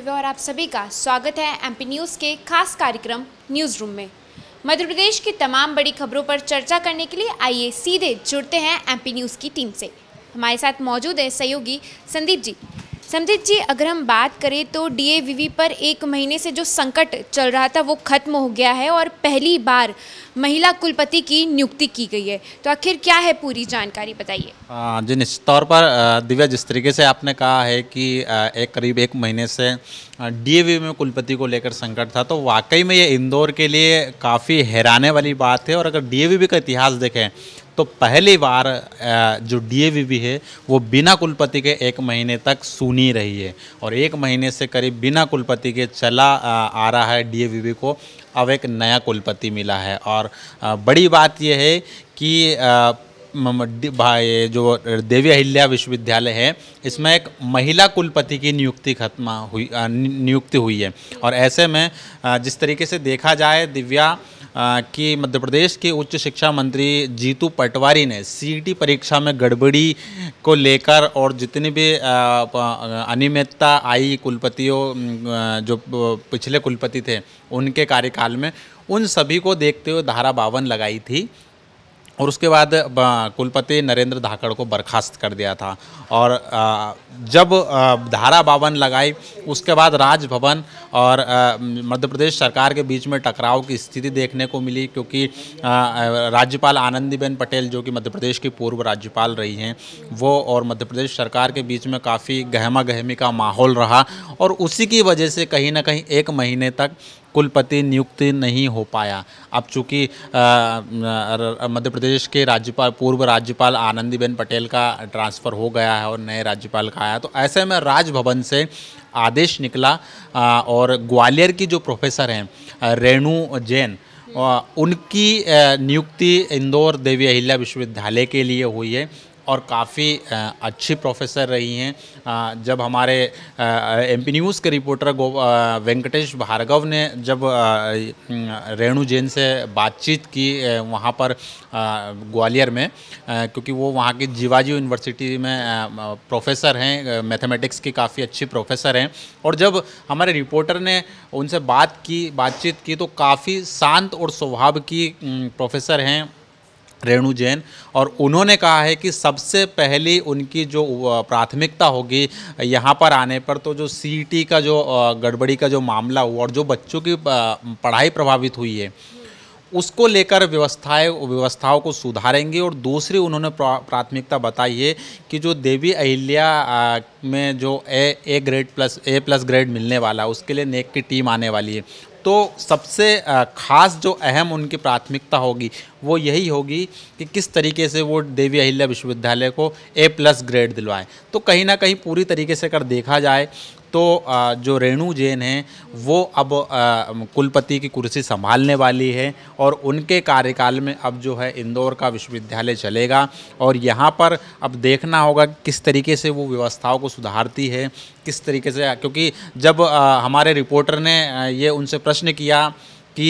दिव्या और आप सभी का स्वागत है एमपी न्यूज़ के खास कार्यक्रम न्यूज़ रूम में मध्य प्रदेश की तमाम बड़ी खबरों पर चर्चा करने के लिए आइए सीधे जुड़ते हैं एमपी न्यूज़ की टीम से हमारे साथ मौजूद है सहयोगी संदीप जी समझित जी अगर हम बात करें तो डी पर एक महीने से जो संकट चल रहा था वो खत्म हो गया है और पहली बार महिला कुलपति की नियुक्ति की गई है तो आखिर क्या है पूरी जानकारी बताइए जी निश्चित तौर पर दिव्या जिस तरीके से आपने कहा है कि एक करीब एक महीने से डी में कुलपति को लेकर संकट था तो वाकई में ये इंदौर के लिए काफ़ी हैराने वाली बात है और अगर डी का इतिहास देखें तो पहली बार जो वी है वो बिना कुलपति के एक महीने तक सुनी रही है और एक महीने से करीब बिना कुलपति के चला आ रहा है वी को अब एक नया कुलपति मिला है और बड़ी बात यह है कि भाई जो देवी अहिल्या विश्वविद्यालय है इसमें एक महिला कुलपति की नियुक्ति खत्म हुई नियुक्ति हुई है और ऐसे में जिस तरीके से देखा जाए दिव्या कि मध्य प्रदेश के उच्च शिक्षा मंत्री जीतू पटवारी ने सी e परीक्षा में गड़बड़ी को लेकर और जितनी भी अनियमितता आई कुलपतियों जो पिछले कुलपति थे उनके कार्यकाल में उन सभी को देखते हुए धारा बावन लगाई थी और उसके बाद कुलपति नरेंद्र धाकड़ को बर्खास्त कर दिया था और जब धारा बावन लगाई उसके बाद राजभवन और मध्य प्रदेश सरकार के बीच में टकराव की स्थिति देखने को मिली क्योंकि राज्यपाल आनंदीबेन पटेल जो कि मध्य प्रदेश की पूर्व राज्यपाल रही हैं वो और मध्य प्रदेश सरकार के बीच में काफ़ी गहमा गहमी का माहौल रहा और उसी की वजह से कहीं ना कहीं एक महीने तक कुलपति नियुक्त नहीं हो पाया अब चूँकि मध्य प्रदेश के राज्यपाल पूर्व राज्यपाल आनंदीबेन पटेल का ट्रांसफ़र हो गया है और नए राज्यपाल का आया तो ऐसे में राजभवन से आदेश निकला और ग्वालियर की जो प्रोफेसर हैं रेणु जैन उनकी नियुक्ति इंदौर देवी अहिल्या विश्वविद्यालय के लिए हुई है और काफ़ी अच्छी प्रोफेसर रही हैं जब हमारे एम पी न्यूज़ के रिपोर्टर गो वेंकटेश भार्गव ने जब रेणु जैन से बातचीत की वहाँ पर ग्वालियर में क्योंकि वो वहाँ की जीवाजी यूनिवर्सिटी में प्रोफेसर हैं मैथमेटिक्स की काफ़ी अच्छी प्रोफेसर हैं और जब हमारे रिपोर्टर ने उनसे बात की बातचीत की तो काफ़ी शांत और स्वभाव की प्रोफेसर हैं रेणु जैन और उन्होंने कहा है कि सबसे पहली उनकी जो प्राथमिकता होगी यहाँ पर आने पर तो जो सी e का जो गड़बड़ी का जो मामला हुआ और जो बच्चों की पढ़ाई प्रभावित हुई है उसको लेकर व्यवस्थाएं व्यवस्थाओं को सुधारेंगे और दूसरी उन्होंने प्राथमिकता बताई है कि जो देवी अहिल्या में जो A A grade plus A plus grade मिलने वाला उसके लिए नेक की टीम आने वाली है तो सबसे ख़ास जो अहम उनकी प्राथमिकता होगी वो यही होगी कि किस तरीके से वो देवी अहिल्या विश्वविद्यालय को ए प्लस ग्रेड दिलवाएं तो कहीं ना कहीं पूरी तरीके से अगर देखा जाए तो जो रेणु जैन हैं वो अब कुलपति की कुर्सी संभालने वाली है और उनके कार्यकाल में अब जो है इंदौर का विश्वविद्यालय चलेगा और यहाँ पर अब देखना होगा किस तरीके से वो व्यवस्थाओं को सुधारती है किस तरीके से क्योंकि जब हमारे रिपोर्टर ने ये उनसे प्रश्न किया कि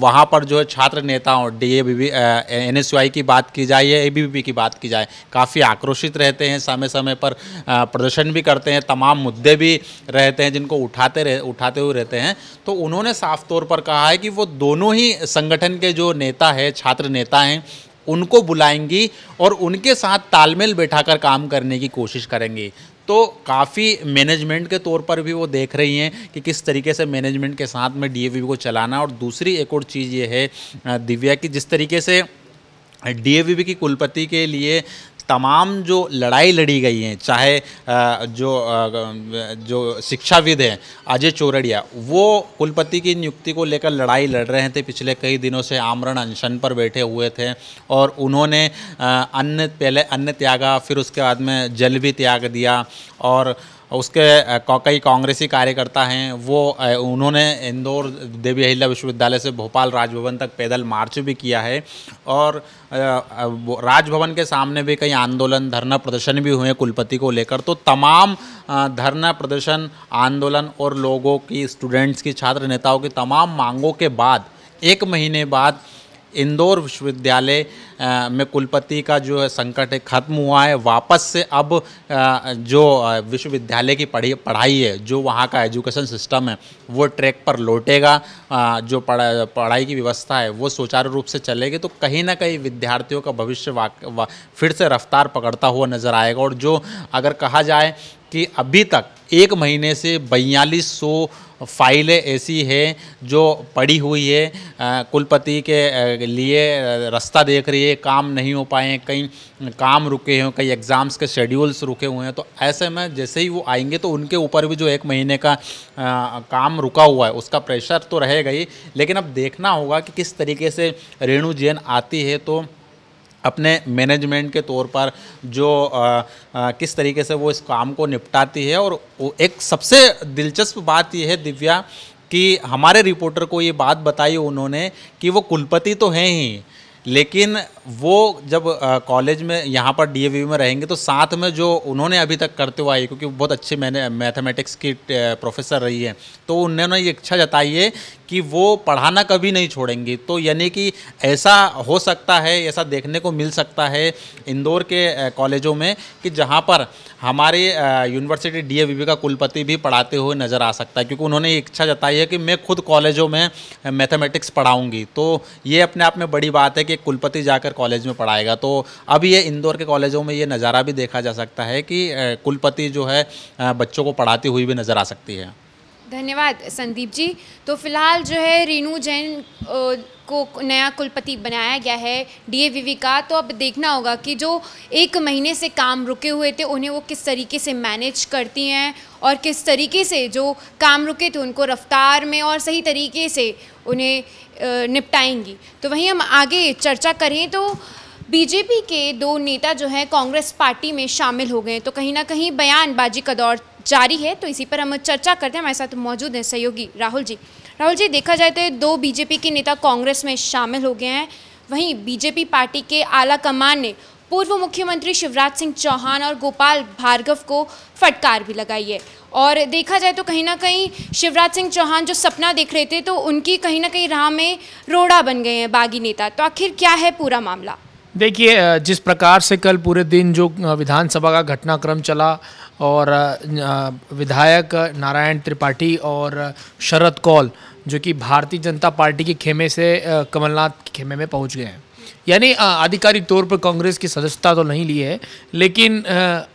वहाँ पर जो है छात्र नेताओं D A B N S की बात की जाए या ए की बात की जाए काफ़ी आक्रोशित रहते हैं समय समय पर प्रदर्शन भी करते हैं तमाम मुद्दे भी रहते हैं जिनको उठाते रह उठाते हुए रहते हैं तो उन्होंने साफ तौर पर कहा है कि वो दोनों ही संगठन के जो नेता है छात्र नेता हैं उनको बुलाएंगी और उनके साथ तालमेल बैठाकर काम करने की कोशिश करेंगी तो काफ़ी मैनेजमेंट के तौर पर भी वो देख रही हैं कि किस तरीके से मैनेजमेंट के साथ में डी को चलाना और दूसरी एक और चीज़ ये है दिव्या की जिस तरीके से डी की कुलपति के लिए तमाम जो लड़ाई लड़ी गई हैं चाहे जो जो शिक्षाविद हैं अजय चोरडिया वो कुलपति की नियुक्ति को लेकर लड़ाई लड़ रहे थे पिछले कई दिनों से आमरण अनशन पर बैठे हुए थे और उन्होंने अन्न पहले अन्न त्यागा फिर उसके बाद में जल भी त्याग दिया और उसके कई कांग्रेसी कार्यकर्ता हैं वो उन्होंने इंदौर देवी अहिल्या विश्वविद्यालय से भोपाल राजभवन तक पैदल मार्च भी किया है और राजभवन के सामने भी कई आंदोलन धरना प्रदर्शन भी हुए कुलपति को लेकर तो तमाम धरना प्रदर्शन आंदोलन और लोगों की स्टूडेंट्स की छात्र नेताओं की तमाम मांगों के बाद एक महीने बाद इंदौर विश्वविद्यालय में कुलपति का जो है संकट है ख़त्म हुआ है वापस से अब जो विश्वविद्यालय की पढ़ी पढ़ाई है जो वहाँ का एजुकेशन सिस्टम है वो ट्रैक पर लौटेगा जो पढ़ा पढ़ाई की व्यवस्था है वो सुचारू रूप से चलेगी तो कहीं ना कहीं विद्यार्थियों का भविष्य फिर से रफ्तार पकड़ता हुआ नज़र आएगा और जो अगर कहा जाए कि अभी तक एक महीने से बयालीस सौ फाइलें ऐसी है जो पड़ी हुई है कुलपति के लिए रास्ता देख रही है काम नहीं हो पाए कहीं काम रुके हों कई एग्ज़ाम्स के शेड्यूल्स रुके हुए हैं तो ऐसे में जैसे ही वो आएंगे तो उनके ऊपर भी जो एक महीने का आ, काम रुका हुआ है उसका प्रेशर तो रहेगा ही लेकिन अब देखना होगा कि किस तरीके से रेणु जैन आती है तो अपने मैनेजमेंट के तौर पर जो आ, आ, किस तरीके से वो इस काम को निपटाती है और एक सबसे दिलचस्प बात यह है दिव्या कि हमारे रिपोर्टर को ये बात बताई उन्होंने कि वो कुलपति तो हैं ही लेकिन वो जब कॉलेज में यहाँ पर डी में रहेंगे तो साथ में जो उन्होंने अभी तक करते हुए आई क्योंकि बहुत अच्छे मैंने मैथमेटिक्स की प्रोफेसर रही है तो उन्होंने ये इच्छा जताई है कि वो पढ़ाना कभी नहीं छोड़ेंगी तो यानी कि ऐसा हो सकता है ऐसा देखने को मिल सकता है इंदौर के कॉलेजों में कि जहाँ पर हमारे यूनिवर्सिटी डी का कुलपति भी पढ़ाते हुए नज़र आ सकता है क्योंकि उन्होंने इच्छा जताई है कि मैं खुद कॉलेजों में मैथमेटिक्स पढ़ाऊँगी तो ये अपने आप में बड़ी बात है कि कुलपति जाकर कॉलेज में पढ़ाएगा तो अब ये इंदौर के कॉलेजों में ये नज़ारा भी देखा जा सकता है कि कुलपति जो है बच्चों को पढ़ाती हुई भी नज़र आ सकती है धन्यवाद संदीप जी तो फिलहाल जो है रेनू जैन को नया कुलपति बनाया गया है डीएवीवी का तो अब देखना होगा कि जो एक महीने से काम रुके हुए थे उन्हें वो किस तरीके से मैनेज करती हैं और किस तरीके से जो काम रुके थे उनको रफ्तार में और सही तरीके से उन्हें निपटाएंगी तो वहीं हम आगे चर्चा करें तो बीजेपी के दो नेता जो हैं कांग्रेस पार्टी में शामिल हो गए तो कहीं ना कहीं बयानबाजी का दौर जारी है तो इसी पर हम चर्चा करते हैं हमारे साथ मौजूद हैं सहयोगी राहुल जी राहुल जी देखा जाए तो दो बीजेपी के नेता कांग्रेस में शामिल हो गए हैं वहीं बीजेपी पार्टी के आला कमान ने पूर्व मुख्यमंत्री शिवराज सिंह चौहान और गोपाल भार्गव को फटकार भी लगाई है और देखा जाए तो कहीं ना कहीं शिवराज सिंह चौहान जो सपना देख रहे थे तो उनकी कहीं ना कहीं राह में रोड़ा बन गए हैं बागी नेता तो आखिर क्या है पूरा मामला देखिए जिस प्रकार से कल पूरे दिन जो विधानसभा का घटनाक्रम चला और विधायक नारायण त्रिपाठी और शरद कौल जो कि भारतीय जनता पार्टी के खेमे से कमलनाथ के खेमे में पहुंच गए हैं यानी आधिकारिक तौर पर कांग्रेस की सदस्यता तो नहीं ली है लेकिन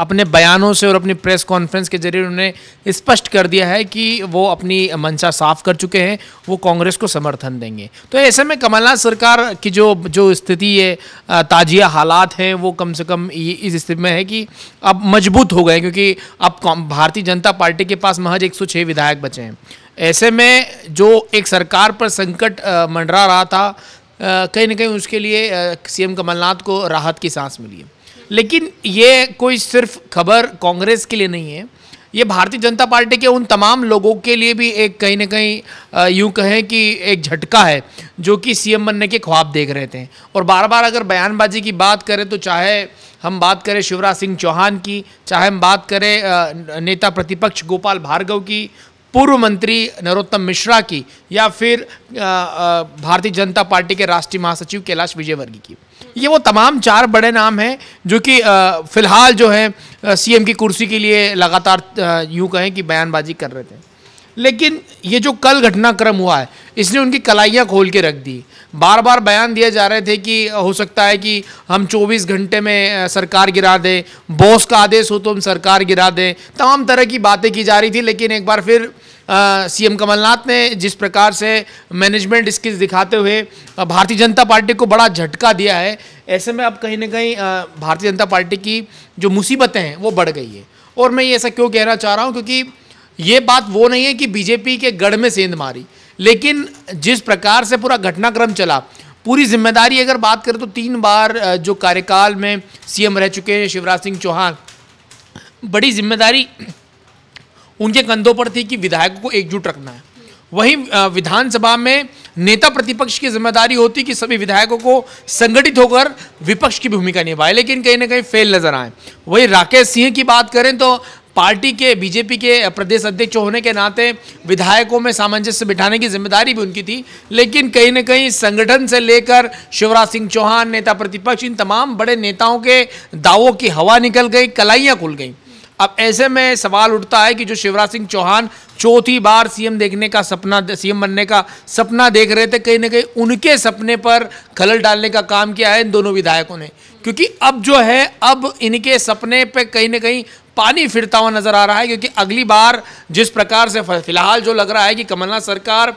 अपने बयानों से और अपनी प्रेस कॉन्फ्रेंस के जरिए उन्होंने स्पष्ट कर दिया है कि वो अपनी मंशा साफ कर चुके हैं वो कांग्रेस को समर्थन देंगे तो ऐसे में कमलनाथ सरकार की जो जो स्थिति है ताजिया हालात हैं वो कम से कम इस स्थिति में है कि अब मजबूत हो गए क्योंकि अब भारतीय जनता पार्टी के पास महज एक विधायक बचे हैं ऐसे में जो एक सरकार पर संकट मंडरा रहा था कहीं ना कहीं उसके लिए सीएम कमलनाथ को राहत की सांस मिली है लेकिन ये कोई सिर्फ खबर कांग्रेस के लिए नहीं है ये भारतीय जनता पार्टी के उन तमाम लोगों के लिए भी एक कहीं ना कहीं यूं कहें कि एक झटका है जो कि सीएम बनने के ख्वाब देख रहे थे और बार बार अगर बयानबाजी की बात करें तो चाहे हम बात करें शिवराज सिंह चौहान की चाहे हम बात करें नेता प्रतिपक्ष गोपाल भार्गव की पूर्व मंत्री नरोत्तम मिश्रा की या फिर भारतीय जनता पार्टी के राष्ट्रीय महासचिव कैलाश विजयवर्गीय की ये वो तमाम चार बड़े नाम हैं जो कि फिलहाल जो है सीएम की कुर्सी के लिए लगातार यूं कहें कि बयानबाजी कर रहे थे लेकिन ये जो कल घटनाक्रम हुआ है इसने उनकी कलाइयाँ खोल के रख दी बार बार बयान दिए जा रहे थे कि हो सकता है कि हम 24 घंटे में सरकार गिरा दें बॉस का आदेश हो तो हम सरकार गिरा दें तमाम तरह की बातें की जा रही थी लेकिन एक बार फिर सीएम कमलनाथ ने जिस प्रकार से मैनेजमेंट स्किल्स दिखाते हुए भारतीय जनता पार्टी को बड़ा झटका दिया है ऐसे में अब कहीं ना कहीं भारतीय जनता पार्टी की जो मुसीबतें हैं वो बढ़ गई है और मैं ये ऐसा क्यों कहना चाह रहा हूँ क्योंकि ये बात वो नहीं है कि बीजेपी के गढ़ में सेंध मारी लेकिन जिस प्रकार से पूरा घटनाक्रम चला पूरी जिम्मेदारी अगर बात करें तो तीन बार जो कार्यकाल में सीएम रह चुके हैं शिवराज सिंह चौहान बड़ी जिम्मेदारी उनके कंधों पर थी कि विधायकों को एकजुट रखना है वहीं विधानसभा में नेता प्रतिपक्ष की जिम्मेदारी होती कि सभी विधायकों को संगठित होकर विपक्ष की भूमिका निभाए लेकिन कहीं ना कहीं फेल नजर आए वहीं राकेश सिंह की बात करें तो पार्टी के बीजेपी के प्रदेश अध्यक्ष होने के नाते विधायकों में सामंजस्य बिठाने की जिम्मेदारी भी उनकी थी लेकिन कहीं ना कहीं संगठन से लेकर शिवराज सिंह चौहान नेता प्रतिपक्ष इन तमाम बड़े नेताओं के दावों की हवा निकल गई कलाइयाँ खुल गई अब ऐसे में सवाल उठता है कि जो शिवराज सिंह चौहान चौथी बार सीएम देखने का सपना सीएम बनने का सपना देख रहे थे कहीं ना कहीं उनके सपने पर खलल डालने का काम किया है इन दोनों विधायकों ने क्योंकि अब जो है अब इनके सपने पे कहीं ना कहीं पानी फिरता हुआ नज़र आ रहा है क्योंकि अगली बार जिस प्रकार से फिलहाल जो लग रहा है कि कमलनाथ सरकार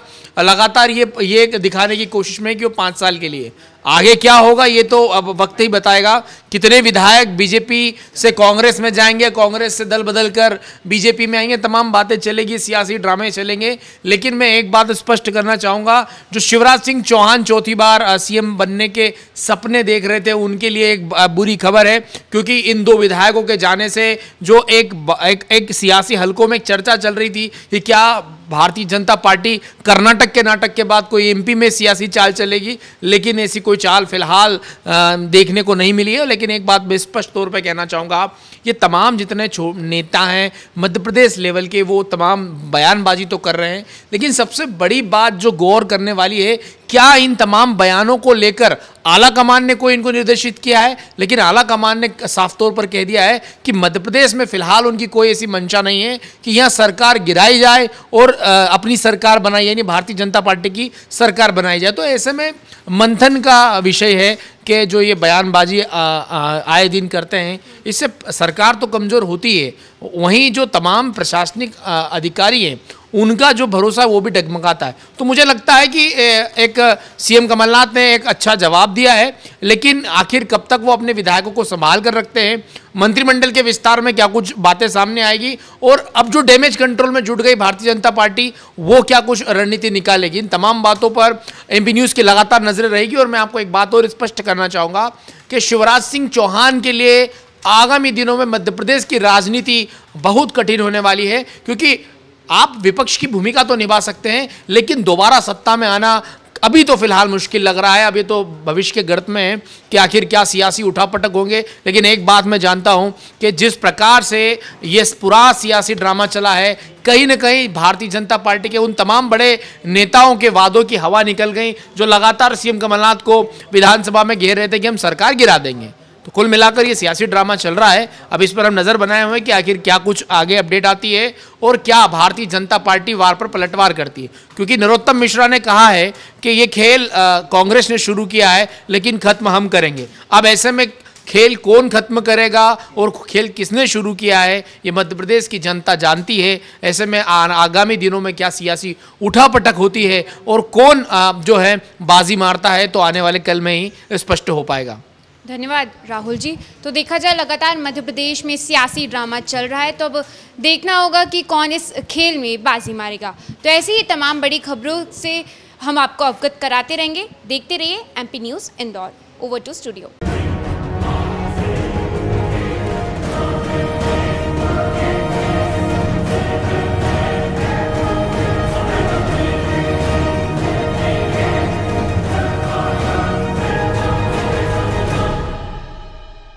लगातार ये ये दिखाने की कोशिश में कि वो पाँच साल के लिए आगे क्या होगा ये तो अब वक्त ही बताएगा कितने विधायक बीजेपी से कांग्रेस में जाएंगे कांग्रेस से दल बदल कर बीजेपी में आएंगे तमाम बातें चलेगी सियासी ड्रामे चलेंगे लेकिन मैं एक बात स्पष्ट करना चाहूँगा जो शिवराज सिंह चौहान चौथी बार सीएम बनने के सपने देख रहे थे उनके लिए एक बुरी खबर है क्योंकि इन दो विधायकों के जाने से जो एक एक, एक सियासी हलकों में चर्चा चल रही थी कि क्या भारतीय जनता पार्टी कर्नाटक के नाटक के बाद कोई एमपी में सियासी चाल चलेगी लेकिन ऐसी कोई चाल फिलहाल देखने को नहीं मिली है लेकिन एक बात मैं स्पष्ट तौर पर कहना चाहूँगा आप ये तमाम जितने नेता हैं मध्य प्रदेश लेवल के वो तमाम बयानबाजी तो कर रहे हैं लेकिन सबसे बड़ी बात जो गौर करने वाली है क्या इन तमाम बयानों को लेकर आला कमान ने कोई इनको निर्देशित किया है लेकिन आला कमान ने साफ तौर पर कह दिया है कि मध्य प्रदेश में फिलहाल उनकी कोई ऐसी मंशा नहीं है कि यहाँ सरकार गिराई जाए और अपनी सरकार बनाई यानी भारतीय जनता पार्टी की सरकार बनाई जाए तो ऐसे में मंथन का विषय है कि जो ये बयानबाजी आए दिन करते हैं इससे सरकार तो कमज़ोर होती है वहीं जो तमाम प्रशासनिक अधिकारी हैं उनका जो भरोसा है वो भी डगमगाता है तो मुझे लगता है कि एक सीएम कमलनाथ ने एक अच्छा जवाब दिया है लेकिन आखिर कब तक वो अपने विधायकों को संभाल कर रखते हैं मंत्रिमंडल के विस्तार में क्या कुछ बातें सामने आएगी और अब जो डैमेज कंट्रोल में जुट गई भारतीय जनता पार्टी वो क्या कुछ रणनीति निकालेगी इन तमाम बातों पर एम न्यूज़ की लगातार नजरें रहेगी और मैं आपको एक बात और स्पष्ट करना चाहूँगा कि शिवराज सिंह चौहान के लिए आगामी दिनों में मध्य प्रदेश की राजनीति बहुत कठिन होने वाली है क्योंकि आप विपक्ष की भूमिका तो निभा सकते हैं लेकिन दोबारा सत्ता में आना अभी तो फिलहाल मुश्किल लग रहा है अभी तो भविष्य के गर्त में है कि आखिर क्या सियासी उठापटक होंगे लेकिन एक बात मैं जानता हूं कि जिस प्रकार से ये पूरा सियासी ड्रामा चला है कहीं ना कहीं भारतीय जनता पार्टी के उन तमाम बड़े नेताओं के वादों की हवा निकल गई जो लगातार सीएम कमलनाथ को विधानसभा में घेर रहे थे कि हम सरकार गिरा देंगे तो कुल मिलाकर ये सियासी ड्रामा चल रहा है अब इस पर हम नज़र बनाए हुए हैं कि आखिर क्या कुछ आगे अपडेट आती है और क्या भारतीय जनता पार्टी वार पर पलटवार करती है क्योंकि नरोत्तम मिश्रा ने कहा है कि ये खेल कांग्रेस ने शुरू किया है लेकिन खत्म हम करेंगे अब ऐसे में खेल कौन खत्म करेगा और खेल किसने शुरू किया है ये मध्य प्रदेश की जनता जानती है ऐसे में आगामी दिनों में क्या सियासी उठापटक होती है और कौन जो है बाजी मारता है तो आने वाले कल में ही स्पष्ट हो पाएगा धन्यवाद राहुल जी तो देखा जाए लगातार मध्य प्रदेश में सियासी ड्रामा चल रहा है तो अब देखना होगा कि कौन इस खेल में बाजी मारेगा तो ऐसी ही तमाम बड़ी खबरों से हम आपको अवगत कराते रहेंगे देखते रहिए MP news Indore over to studio